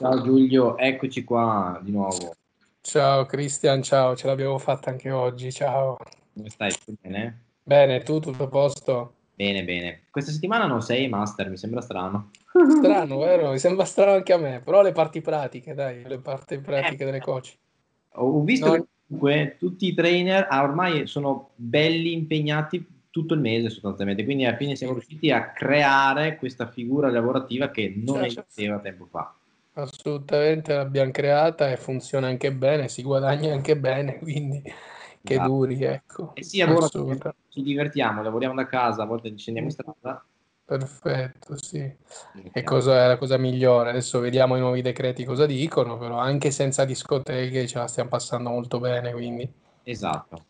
Ciao Giulio, eccoci qua di nuovo. Ciao Cristian, ciao, ce l'abbiamo fatta anche oggi, ciao. Come stai? Bene? Bene, tu tutto a posto? Bene, bene. Questa settimana non sei master, mi sembra strano. Strano, vero? Mi sembra strano anche a me, però le parti pratiche, dai, le parti pratiche eh, delle coach. Eh, ho visto no. che comunque tutti i trainer ah, ormai sono belli impegnati tutto il mese sostanzialmente, quindi alla fine siamo riusciti a creare questa figura lavorativa che non esisteva tempo fa. Assolutamente l'abbiamo creata e funziona anche bene, si guadagna anche bene, quindi che esatto. duri, ecco. E eh sì, allora ci divertiamo, lavoriamo da casa, a volte scendiamo in strada. Perfetto, sì. E cosa è la cosa migliore? Adesso vediamo i nuovi decreti cosa dicono, però anche senza discoteche ce la stiamo passando molto bene, quindi. Esatto.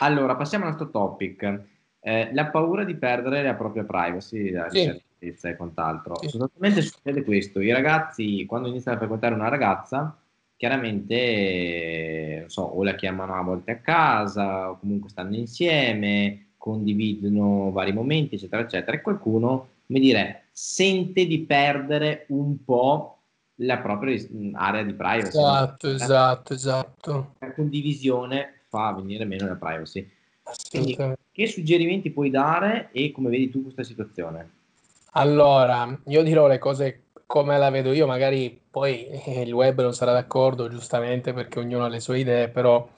Allora, passiamo al nostro topic. Eh, la paura di perdere la propria privacy. Sì e quant'altro. E sostanzialmente succede questo, i ragazzi quando iniziano a frequentare una ragazza, chiaramente so, o la chiamano a volte a casa, o comunque stanno insieme, condividono vari momenti, eccetera, eccetera, e qualcuno, come dire, sente di perdere un po' la propria mm, area di privacy. Esatto, eh. esatto, esatto. La condivisione fa venire meno la privacy. Quindi, che suggerimenti puoi dare e come vedi tu questa situazione? Allora, io dirò le cose come la vedo io, magari poi il web non sarà d'accordo, giustamente, perché ognuno ha le sue idee, però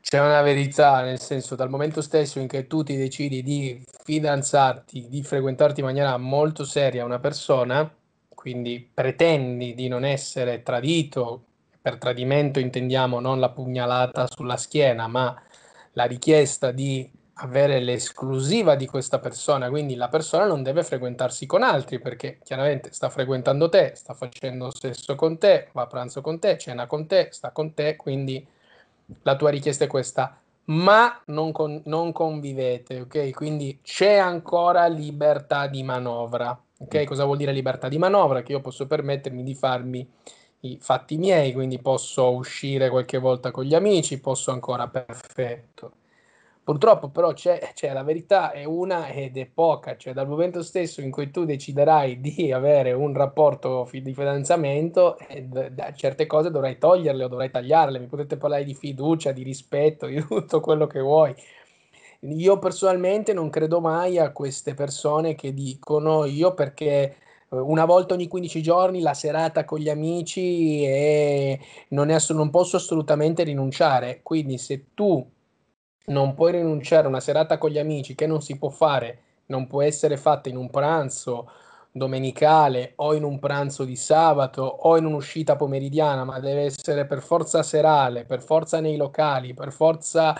c'è una verità, nel senso dal momento stesso in che tu ti decidi di fidanzarti, di frequentarti in maniera molto seria una persona, quindi pretendi di non essere tradito, per tradimento intendiamo non la pugnalata sulla schiena, ma la richiesta di avere l'esclusiva di questa persona, quindi la persona non deve frequentarsi con altri perché chiaramente sta frequentando te, sta facendo sesso con te, va a pranzo con te, cena con te, sta con te, quindi la tua richiesta è questa, ma non, con, non convivete, ok? Quindi c'è ancora libertà di manovra, ok? Mm. Cosa vuol dire libertà di manovra? Che io posso permettermi di farmi i fatti miei, quindi posso uscire qualche volta con gli amici, posso ancora perfetto Purtroppo però c'è, c'è, cioè, la verità è una ed è poca, cioè dal momento stesso in cui tu deciderai di avere un rapporto di fidanzamento, certe cose dovrai toglierle o dovrai tagliarle, mi potete parlare di fiducia, di rispetto, di tutto quello che vuoi. Io personalmente non credo mai a queste persone che dicono io perché eh, una volta ogni 15 giorni la serata con gli amici e non, è, non posso assolutamente rinunciare, quindi se tu non puoi rinunciare a una serata con gli amici che non si può fare, non può essere fatta in un pranzo domenicale o in un pranzo di sabato o in un'uscita pomeridiana, ma deve essere per forza serale, per forza nei locali, per forza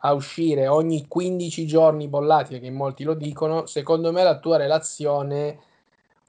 a uscire ogni 15 giorni bollati, che in molti lo dicono, secondo me la tua relazione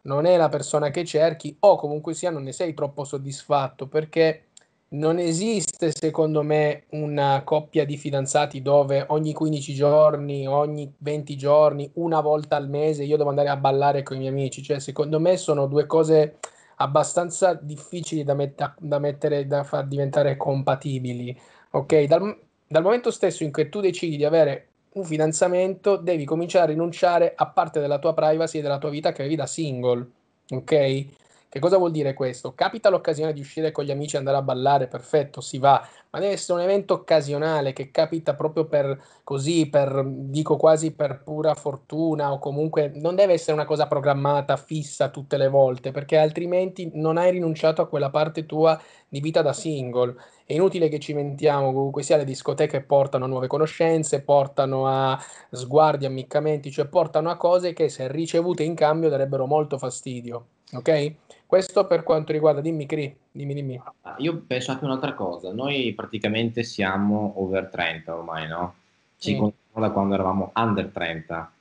non è la persona che cerchi o comunque sia non ne sei troppo soddisfatto perché non esiste secondo me una coppia di fidanzati dove ogni 15 giorni, ogni 20 giorni, una volta al mese io devo andare a ballare con i miei amici, cioè secondo me sono due cose abbastanza difficili da, met- da mettere, da far diventare compatibili, ok? Dal, dal momento stesso in cui tu decidi di avere un fidanzamento devi cominciare a rinunciare a parte della tua privacy e della tua vita che avevi da single, ok? Che cosa vuol dire questo? Capita l'occasione di uscire con gli amici e andare a ballare, perfetto, si va, ma deve essere un evento occasionale che capita proprio per così, per, dico quasi per pura fortuna o comunque non deve essere una cosa programmata, fissa tutte le volte, perché altrimenti non hai rinunciato a quella parte tua di vita da single è inutile che ci mentiamo, comunque sia le discoteche portano a nuove conoscenze, portano a sguardi, ammiccamenti, cioè portano a cose che se ricevute in cambio darebbero molto fastidio. Ok? Questo per quanto riguarda, dimmi Cri, dimmi dimmi. Ah, io penso anche un'altra cosa, noi praticamente siamo over 30 ormai, no? Ci mm. da quando eravamo under 30.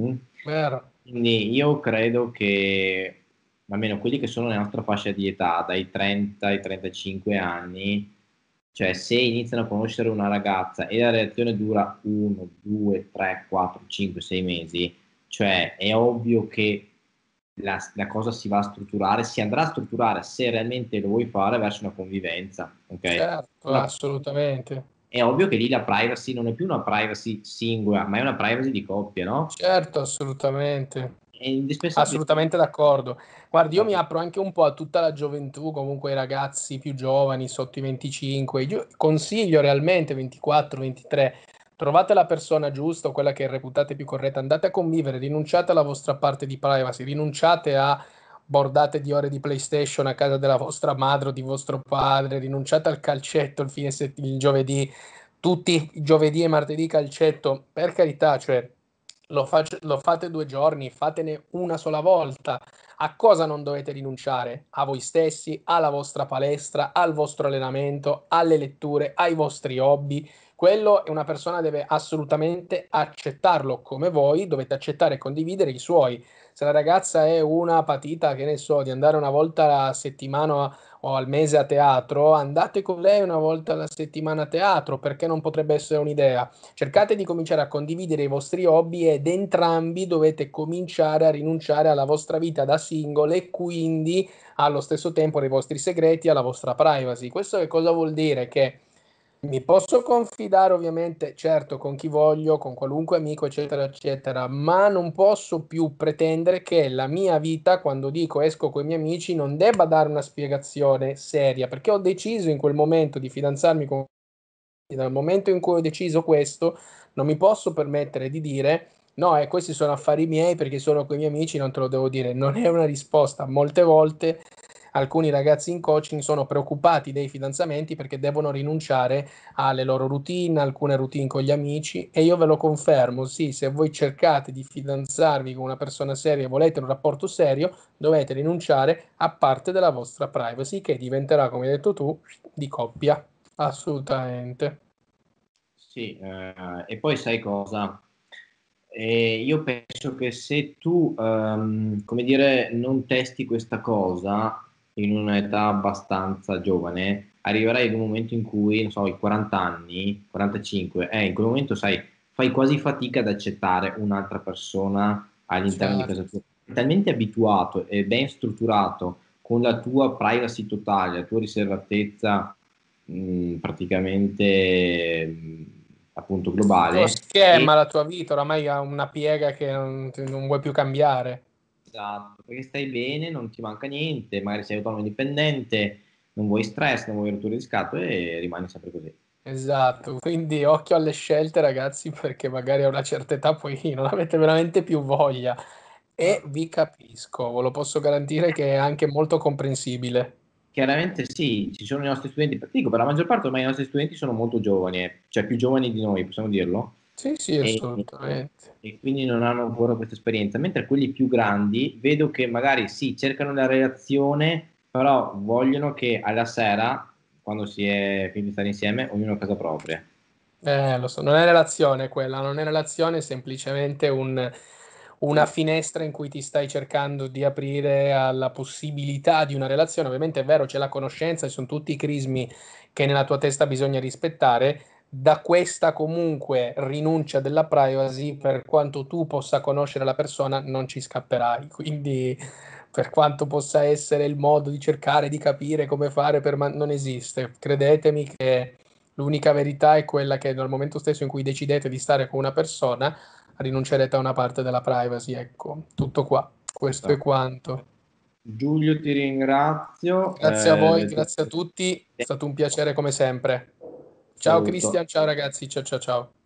Mm? Quindi io credo che almeno quelli che sono nella nostra fascia di età, dai 30 ai 35 anni, cioè, se iniziano a conoscere una ragazza e la relazione dura 1, 2, 3, 4, 5, 6 mesi, cioè è ovvio che la, la, cosa si va a strutturare, si andrà a strutturare se realmente lo vuoi fare verso una convivenza. Okay? Certo, no. assolutamente. È ovvio che lì la privacy non è più una privacy singola, ma è una privacy di coppia, no? Certo, assolutamente è indispensabile. Assolutamente d'accordo. Guardi, io mi apro anche un po' a tutta la gioventù, comunque ai ragazzi più giovani, sotto i 25. Io consiglio realmente 24, 23. Trovate la persona giusta quella che reputate più corretta, andate a convivere, rinunciate alla vostra parte di privacy, rinunciate a bordate di ore di PlayStation a casa della vostra madre o di vostro padre, rinunciate al calcetto il, fine sett- il giovedì, tutti i giovedì e martedì calcetto, per carità, cioè lo, faccio, lo fate due giorni, fatene una sola volta. A cosa non dovete rinunciare? A voi stessi, alla vostra palestra, al vostro allenamento, alle letture, ai vostri hobby. Quello è una persona deve assolutamente accettarlo come voi, dovete accettare e condividere i suoi. Se la ragazza è una patita, che ne so, di andare una volta a settimana o al mese a teatro, andate con lei una volta alla settimana a teatro, perché non potrebbe essere un'idea. Cercate di cominciare a condividere i vostri hobby ed entrambi dovete cominciare a rinunciare alla vostra vita da singolo e quindi allo stesso tempo ai vostri segreti, alla vostra privacy. Questo che cosa vuol dire? Che mi posso confidare ovviamente, certo, con chi voglio, con qualunque amico, eccetera, eccetera, ma non posso più pretendere che la mia vita, quando dico esco con i miei amici, non debba dare una spiegazione seria, perché ho deciso in quel momento di fidanzarmi con... Dal momento in cui ho deciso questo, non mi posso permettere di dire no, eh, questi sono affari miei perché sono con i miei amici, non te lo devo dire. Non è una risposta. Molte volte alcuni ragazzi in coaching sono preoccupati dei fidanzamenti perché devono rinunciare alle loro routine, alcune routine con gli amici e io ve lo confermo, sì, se voi cercate di fidanzarvi con una persona seria e volete un rapporto serio, dovete rinunciare a parte della vostra privacy che diventerà, come hai detto tu, di coppia. Assolutamente. Sì, eh, e poi sai cosa? Eh, io penso che se tu, ehm, come dire, non testi questa cosa, in un'età abbastanza giovane, arriverai ad un momento in cui, non so, i 40 anni, 45, eh, in quel momento, sai, fai quasi fatica ad accettare un'altra persona all'interno certo. di casa tua. È talmente abituato e ben strutturato con la tua privacy totale, la tua riservatezza mh, praticamente mh, appunto globale. Il schema, e... la tua vita oramai ha una piega che non, non vuoi più cambiare. Esatto, perché stai bene, non ti manca niente, magari sei autonomo dipendente, non vuoi stress, non vuoi rotture di scatto e rimani sempre così. Esatto, quindi occhio alle scelte ragazzi perché magari a una certa età poi non avete veramente più voglia e ah. vi capisco, ve lo posso garantire che è anche molto comprensibile. Chiaramente sì, ci sono i nostri studenti, dico per la maggior parte ormai i nostri studenti sono molto giovani, cioè più giovani di noi, possiamo dirlo? Sì, sì, assolutamente. E quindi non hanno ancora questa esperienza, mentre quelli più grandi vedo che magari sì, cercano la relazione, però vogliono che alla sera, quando si è finito stare insieme, ognuno a casa propria. Eh, lo so, non è relazione quella, non è relazione, è semplicemente un, una finestra in cui ti stai cercando di aprire alla possibilità di una relazione. Ovviamente è vero, c'è la conoscenza, ci sono tutti i crismi che nella tua testa bisogna rispettare, da questa comunque rinuncia della privacy, per quanto tu possa conoscere la persona, non ci scapperai. Quindi, per quanto possa essere il modo di cercare di capire come fare, per man- non esiste. Credetemi che l'unica verità è quella che nel momento stesso in cui decidete di stare con una persona, rinuncerete a una parte della privacy. Ecco, tutto qua. Questo è esatto. quanto. Giulio, ti ringrazio. Grazie a voi, eh, grazie a tutti. È stato un piacere come sempre. Ciao Cristian, ciao ragazzi, ciao ciao ciao.